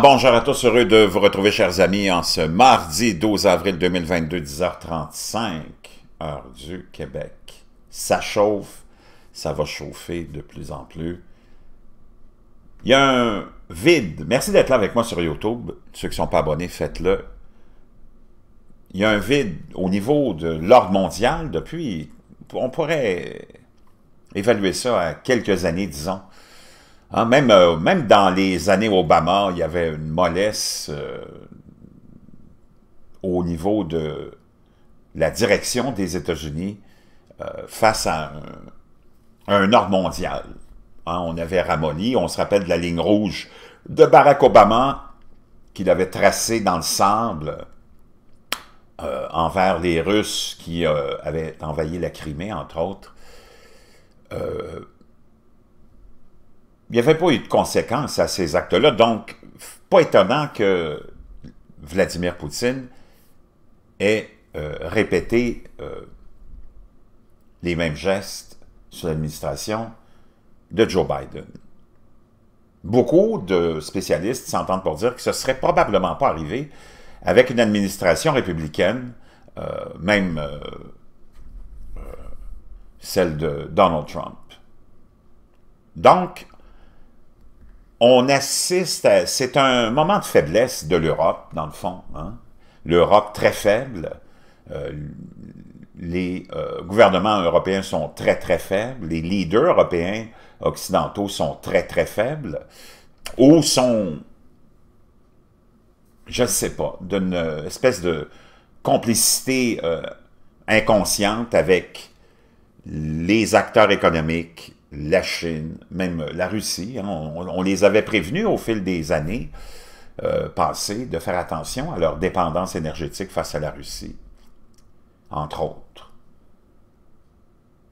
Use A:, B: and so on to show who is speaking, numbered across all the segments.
A: bonjour à tous, heureux de vous retrouver, chers amis, en ce mardi 12 avril 2022, 10h35, heure du Québec. Ça chauffe, ça va chauffer de plus en plus. Il y a un vide. Merci d'être là avec moi sur YouTube. Ceux qui ne sont pas abonnés, faites-le. Il y a un vide au niveau de l'ordre mondial depuis, on pourrait évaluer ça à quelques années, disons Hein, même, euh, même dans les années Obama, il y avait une mollesse euh, au niveau de la direction des États-Unis euh, face à un, ordre mondial. Hein, on avait ramolli, on se rappelle de la ligne rouge de Barack Obama qu'il avait tracée dans le sable envers les Russes qui avaient envahi la Crimée, entre autres il n'y avait pas eu de conséquences à ces actes-là. Donc, pas étonnant que Vladimir Poutine ait euh, répété euh, les mêmes gestes sur l'administration de Joe Biden. Beaucoup de spécialistes s'entendent pour dire que ce ne serait probablement pas arrivé avec une administration républicaine, euh, même celle de Donald Trump. Donc, on assiste à... C'est un moment de faiblesse de l'Europe, dans le fond. Hein. L'Europe très faible. Euh, les euh, gouvernements européens sont très, très faibles. Les leaders européens occidentaux sont très, très faibles. Ou sont, je ne sais pas, d'une espèce de complicité euh, inconsciente avec les acteurs économiques la Chine, même la Russie. Hein, on, les avait prévenus au fil des années euh, passées de faire attention à leur dépendance énergétique face à la Russie, entre autres,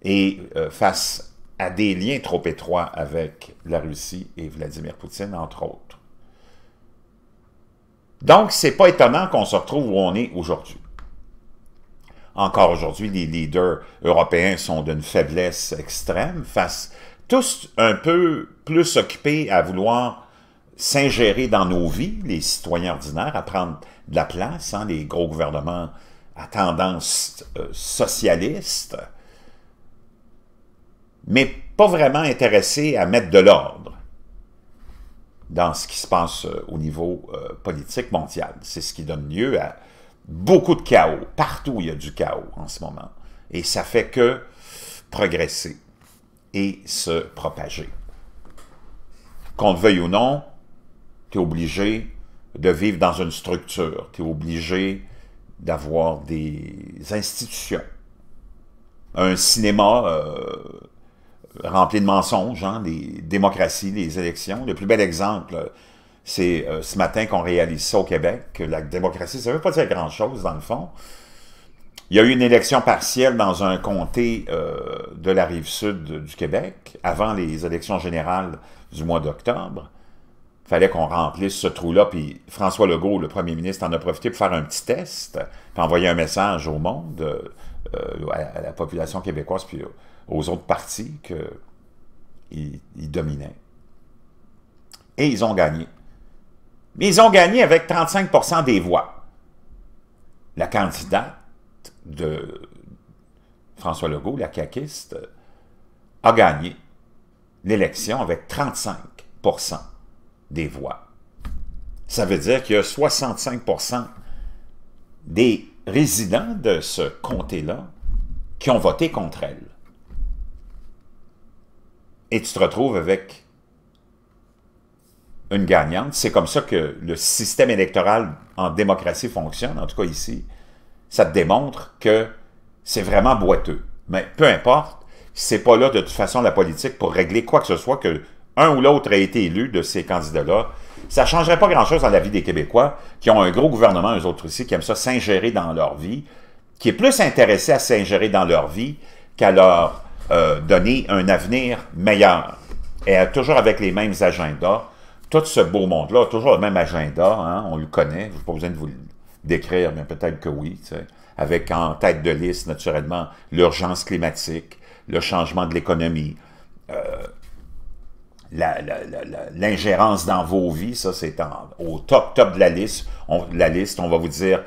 A: et euh, face à des liens trop étroits avec la Russie et Vladimir Poutine, entre autres. Donc, c'est pas étonnant qu'on se retrouve où on est aujourd'hui. Encore aujourd'hui, les leaders européens sont d'une faiblesse extrême face tous un peu plus occupés à vouloir s'ingérer dans nos vies, les citoyens ordinaires, à prendre de la place, hein, les gros gouvernements à tendance euh, socialiste, mais pas vraiment intéressés à mettre de l'ordre dans ce qui se passe euh, au niveau euh, politique mondial. C'est ce qui donne lieu à beaucoup de chaos. Partout, il y a du chaos en ce moment. Et ça fait que progresser et se propager. Qu'on le veuille ou non, tu es obligé de vivre dans une structure. Tu es obligé d'avoir des institutions. Un cinéma euh, rempli de mensonges, les hein, démocraties, les élections. Le plus bel exemple c'est euh, ce matin qu'on réalise ça au Québec, que la démocratie, ça ne veut pas dire grand-chose dans le fond. Il y a eu une élection partielle dans un comté euh, de la rive sud du Québec, avant les élections générales du mois d'octobre. Il fallait qu'on remplisse ce trou-là, puis François Legault, le premier ministre, en a profité pour faire un petit test, puis envoyer un message au monde, euh, à la population québécoise, puis aux autres partis, qu'ils dominaient. Et ils ont gagné. Mais ils ont gagné avec 35 des voix. La candidate de François Legault, la caquiste, a gagné l'élection avec 35 des voix. Ça veut dire qu'il y a 65 des résidents de ce comté-là qui ont voté contre elle. Et tu te retrouves avec une gagnante. C'est comme ça que le système électoral en démocratie fonctionne, en tout cas ici. Ça démontre que c'est vraiment boiteux. Mais peu importe, c'est pas là de toute façon la politique pour régler quoi que ce soit que un ou l'autre ait été élu de ces candidats-là. Ça changerait pas grand-chose dans la vie des Québécois qui ont un gros gouvernement, eux autres ici qui aiment ça s'ingérer dans leur vie, qui est plus intéressé à s'ingérer dans leur vie qu'à leur euh, donner un avenir meilleur. Et toujours avec les mêmes agendas, tout ce beau monde-là toujours le même agenda, hein, on le connaît, je n'ai pas besoin de vous le décrire, mais peut-être que oui, avec en tête de liste, naturellement, l'urgence climatique, le changement de l'économie, euh, l'ingérence dans vos vies, ça c'est au top, top de la liste. On, la liste, on va vous dire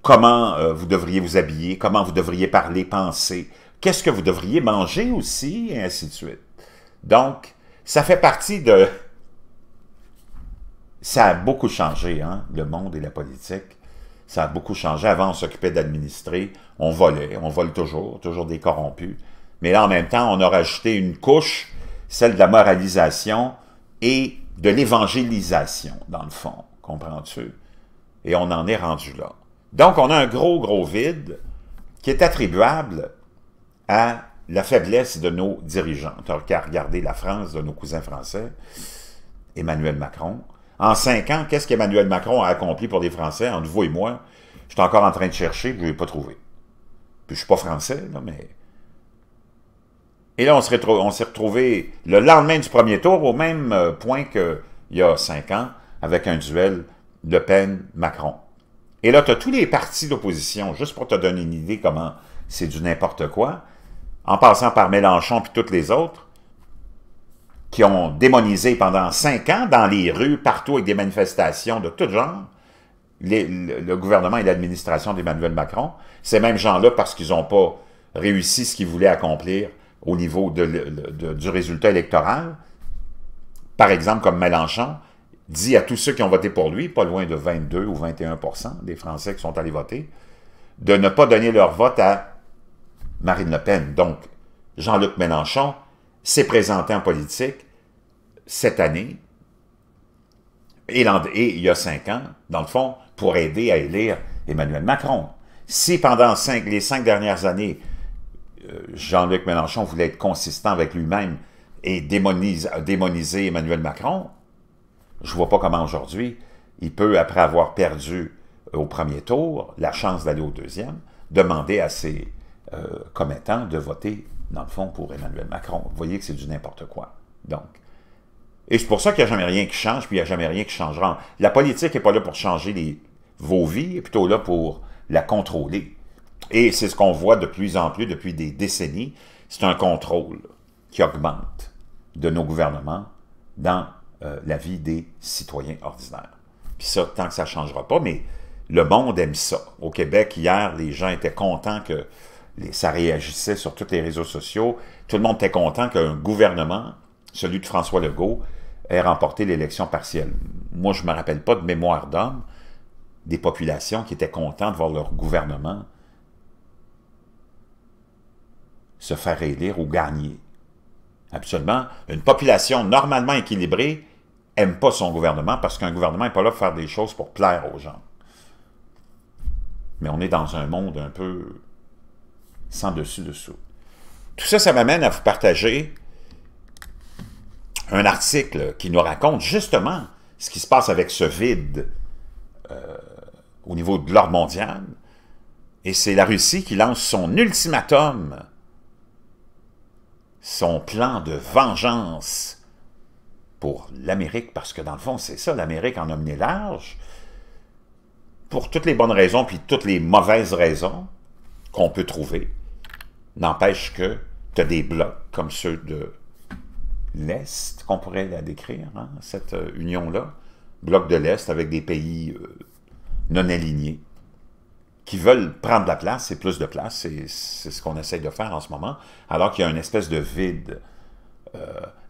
A: comment euh, vous devriez vous habiller, comment vous devriez parler, penser, qu'est-ce que vous devriez manger aussi, et ainsi de suite. Donc, ça fait partie de ça a beaucoup changé, hein, le monde et la politique. Ça a beaucoup changé. Avant, on s'occupait d'administrer, on volait, on vole toujours, toujours des corrompus. Mais là, en même temps, on a rajouté une couche, celle de la moralisation et de l'évangélisation, dans le fond. Comprends-tu? Et on en est rendu là. Donc, on a un gros, gros vide qui est attribuable à la faiblesse de nos dirigeants. Tu cas, regarder la France de nos cousins français, Emmanuel Macron, en cinq ans, qu'est-ce qu'Emmanuel Macron a accompli pour les Français, entre vous et moi? Je suis encore en train de chercher, je ne l'ai pas trouvé. Puis je suis pas français, là, mais... Et là, on s'est retrouvé le lendemain du premier tour au même euh, point qu'il y a cinq ans, avec un duel Le Pen-Macron. Et là, tu as tous les partis d'opposition, juste pour te donner une idée comment c'est du n'importe quoi, en passant par Mélenchon puis toutes les autres, qui ont démonisé pendant cinq ans dans les rues, partout avec des manifestations de tout genre, le, gouvernement et l'administration d'Emmanuel Macron, ces mêmes gens-là, parce qu'ils n'ont pas réussi ce qu'ils voulaient accomplir au niveau du résultat électoral, par exemple comme Mélenchon, dit à tous ceux qui ont voté pour lui, pas loin de 22 ou 21 des Français qui sont allés voter, de ne pas donner leur vote à Marine Le Pen. Donc, Jean-Luc Mélenchon s'est présenté en politique cette année et, il y a cinq ans, dans le fond, pour aider à élire Emmanuel Macron. Si pendant les cinq dernières années, euh, Jean-Luc Mélenchon voulait être consistant avec lui-même et démoniser euh, Emmanuel Macron, je ne vois pas comment aujourd'hui il peut, après avoir perdu euh, au premier tour la chance d'aller au deuxième, demander à ses commettants de voter dans le fond, pour Emmanuel Macron. Vous voyez que c'est du n'importe quoi. Donc, et c'est pour ça qu'il n'y a jamais rien qui change, puis il n'y a jamais rien qui changera. La politique n'est pas là pour changer vos vies, est plutôt là pour la contrôler. Et c'est ce qu'on voit de plus en plus depuis des décennies, c'est un contrôle qui augmente de nos gouvernements dans euh, la vie des citoyens ordinaires. Puis ça, tant que ça ne changera pas, mais le monde aime ça. Au Québec, hier, les gens étaient contents que ça réagissait sur tous les réseaux sociaux. Tout le monde était content qu'un gouvernement, celui de François Legault, ait remporté l'élection partielle. Moi, je ne me rappelle pas de mémoire d'homme des populations qui étaient contentes de voir leur gouvernement se faire élire ou gagner. Absolument. Une population normalement équilibrée n'aime pas son gouvernement parce qu'un gouvernement n'est pas là pour faire des choses pour plaire aux gens. Mais on est dans un monde un peu sans dessus-dessous. Tout ça, ça m'amène à vous partager un article qui nous raconte justement ce qui se passe avec ce vide euh, au niveau de l'ordre mondial. Et c'est la Russie qui lance son ultimatum, son plan de vengeance pour l'Amérique, parce que dans le fond, c'est ça, l'Amérique en a mené large, pour toutes les bonnes raisons, puis toutes les mauvaises raisons qu'on peut trouver. N'empêche que tu as des blocs comme ceux de l'Est, qu'on pourrait la décrire, hein, cette euh, union-là, bloc de l'Est avec des pays euh, non alignés, qui veulent prendre la place et plus de place, et c'est ce qu'on essaye de faire en ce moment, alors qu'il y a une espèce de vide euh,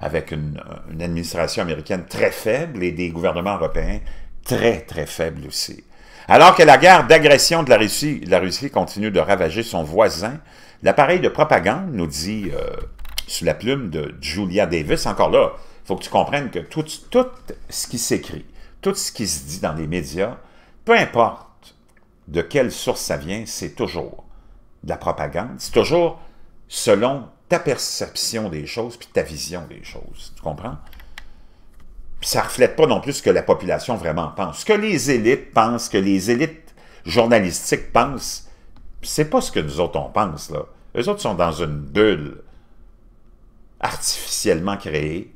A: avec une, administration américaine très faible et des gouvernements européens très, très faibles aussi. Alors que la guerre d'agression de la Russie, la Russie continue de ravager son voisin, L'appareil de propagande, nous dit, euh, sous la plume de Julia Davis, encore là, il faut que tu comprennes que tout, ce qui s'écrit, tout ce qui se dit dans les médias, peu importe de quelle source ça vient, c'est toujours de la propagande. C'est toujours selon ta perception des choses puis ta vision des choses. Tu comprends? ça ne reflète pas non plus ce que la population vraiment pense. Ce que les élites pensent, ce que les élites journalistiques pensent, c'est pas ce que nous autres on pense, là. Eux autres sont dans une bulle artificiellement créée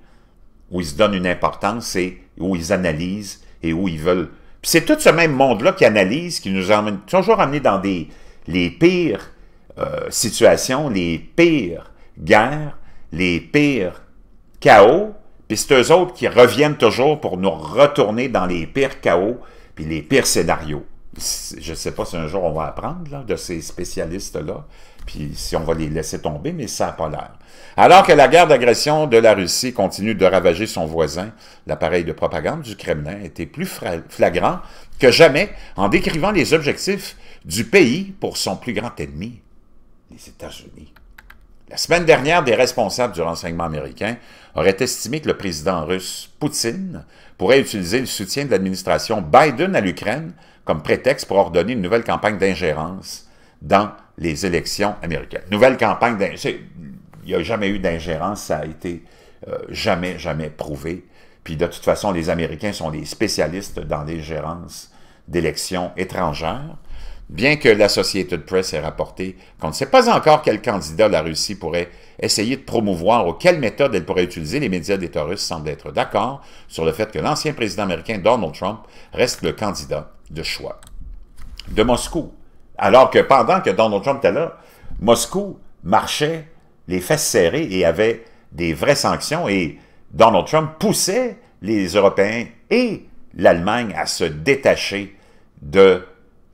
A: où ils se donnent une importance et où ils analysent et où ils veulent. Puis c'est tout ce même monde-là qui analyse, qui nous emmène, toujours amenés dans des, les pires euh, situations, les pires guerres, les pires chaos, puis c'est eux autres qui reviennent toujours pour nous retourner dans les pires chaos, puis les pires scénarios je ne sais pas si un jour on va apprendre là, de ces spécialistes-là, puis si on va les laisser tomber, mais ça n'a pas l'air. Alors que la guerre d'agression de la Russie continue de ravager son voisin, l'appareil de propagande du Kremlin était plus flagrant que jamais en décrivant les objectifs du pays pour son plus grand ennemi, les États-Unis. La semaine dernière, des responsables du renseignement américain auraient estimé que le président russe Poutine pourrait utiliser le soutien de l'administration Biden à l'Ukraine comme prétexte pour ordonner une nouvelle campagne d'ingérence dans les élections américaines. Nouvelle campagne d'ingérence. Il n'y a jamais eu d'ingérence, ça a été euh, jamais, jamais prouvé. Puis de toute façon, les Américains sont des spécialistes dans l'ingérence d'élections étrangères. Bien que l'Associated Press ait rapporté qu'on ne sait pas encore quel candidat la Russie pourrait essayer de promouvoir ou quelle méthode elle pourrait utiliser, les médias des russes semblent être d'accord sur le fait que l'ancien président américain Donald Trump reste le candidat de choix de Moscou. Alors que pendant que Donald Trump était là, Moscou marchait les fesses serrées et avait des vraies sanctions et Donald Trump poussait les Européens et l'Allemagne à se détacher de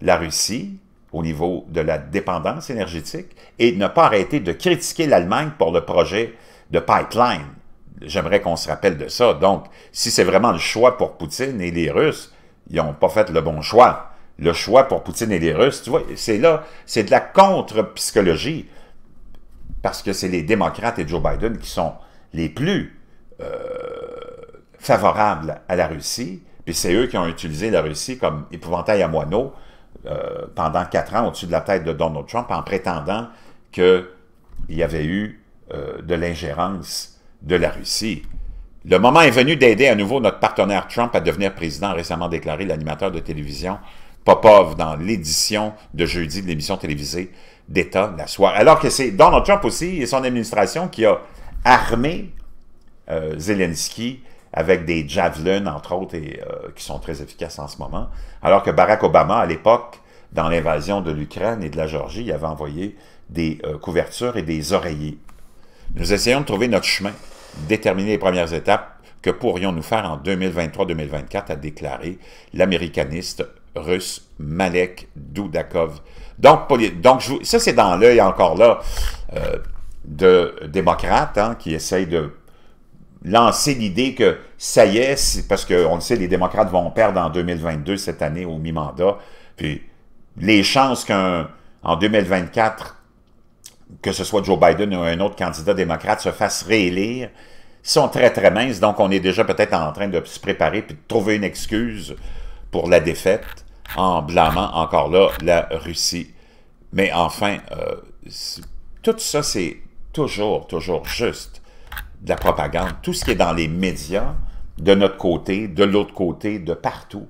A: la Russie au niveau de la dépendance énergétique et ne pas arrêter de critiquer l'Allemagne pour le projet de pipeline. J'aimerais qu'on se rappelle de ça. Donc, si c'est vraiment le choix pour Poutine et les Russes, ils n'ont pas fait le bon choix. Le choix pour Poutine et les Russes, tu vois, c'est là, c'est de la contre-psychologie, parce que c'est les démocrates et Joe Biden qui sont les plus euh, favorables à la Russie, puis c'est eux qui ont utilisé la Russie comme épouvantail à moineau euh, pendant quatre ans au-dessus de la tête de Donald Trump en prétendant qu'il y avait eu euh, de l'ingérence de la Russie. Le moment est venu d'aider à nouveau notre partenaire Trump à devenir président, récemment déclaré l'animateur de télévision Popov dans l'édition de jeudi de l'émission télévisée d'État la soirée. Alors que c'est Donald Trump aussi et son administration qui a armé euh, Zelensky avec des javelins, entre autres, et, euh, qui sont très efficaces en ce moment. Alors que Barack Obama, à l'époque, dans l'invasion de l'Ukraine et de la Géorgie, il avait envoyé des euh, couvertures et des oreillers. Nous essayons de trouver notre chemin déterminer les premières étapes que pourrions-nous faire en 2023-2024, a déclaré l'américaniste russe Malek Doudakov. Donc, donc ça, c'est dans l'œil encore là euh, de démocrates hein, qui essayent de lancer l'idée que ça y est, est parce qu'on le sait, les démocrates vont perdre en 2022 cette année au mi-mandat. Puis les chances qu'en 2024, que ce soit Joe Biden ou un autre candidat démocrate, se fasse réélire sont très, très minces. Donc, on est déjà peut-être en train de se préparer puis de trouver une excuse pour la défaite en blâmant encore là la Russie. Mais enfin, euh, tout ça, c'est toujours, toujours juste de la propagande. Tout ce qui est dans les médias, de notre côté, de l'autre côté, de partout,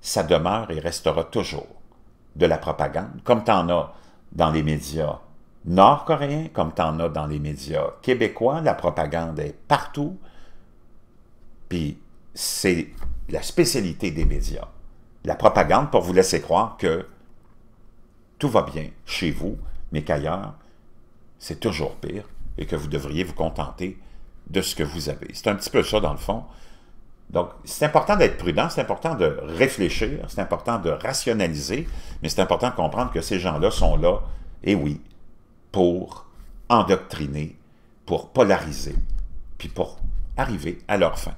A: ça demeure et restera toujours de la propagande, comme t'en as dans les médias nord-coréen, comme tu en as dans les médias québécois, la propagande est partout, puis c'est la spécialité des médias. La propagande pour vous laisser croire que tout va bien chez vous, mais qu'ailleurs, c'est toujours pire et que vous devriez vous contenter de ce que vous avez. C'est un petit peu ça, dans le fond. Donc, c'est important d'être prudent, c'est important de réfléchir, c'est important de rationaliser, mais c'est important de comprendre que ces gens-là sont là, et oui, pour endoctriner, pour polariser, puis pour arriver à leur fin.